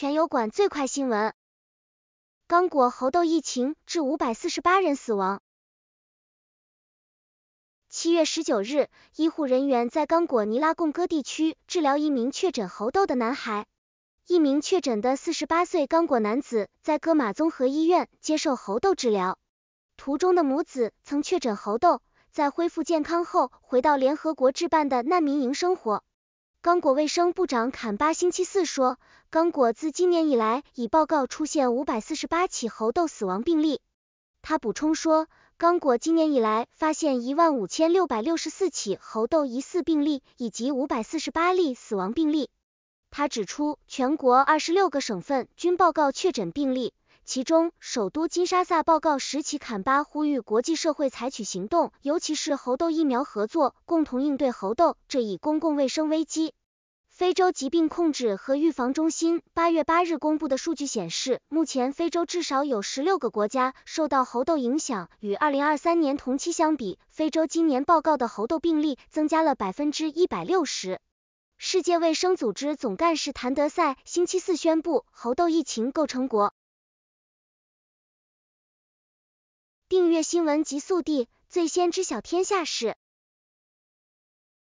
全友馆最快新闻：刚果猴痘疫情致五百四十八人死亡。七月十九日，医护人员在刚果尼拉贡戈地区治疗一名确诊猴痘的男孩。一名确诊的四十八岁刚果男子在戈马综合医院接受猴痘治疗。途中的母子曾确诊猴痘，在恢复健康后回到联合国置办的难民营生活。刚果卫生部长坎巴星期四说，刚果自今年以来已报告出现五百四十八起猴痘死亡病例。他补充说，刚果今年以来发现一万五千六百六十四起猴痘疑似病例以及五百四十八例死亡病例。他指出，全国二十六个省份均报告确诊病例。其中，首都金沙萨报告时，起坎巴，呼吁国际社会采取行动，尤其是猴痘疫苗合作，共同应对猴痘这一公共卫生危机。非洲疾病控制和预防中心八月八日公布的数据显示，目前非洲至少有十六个国家受到猴痘影响。与二零二三年同期相比，非洲今年报告的猴痘病例增加了百分之一百六十。世界卫生组织总干事谭德赛星期四宣布，猴痘疫情构成国。订阅新闻极速递，最先知晓天下事。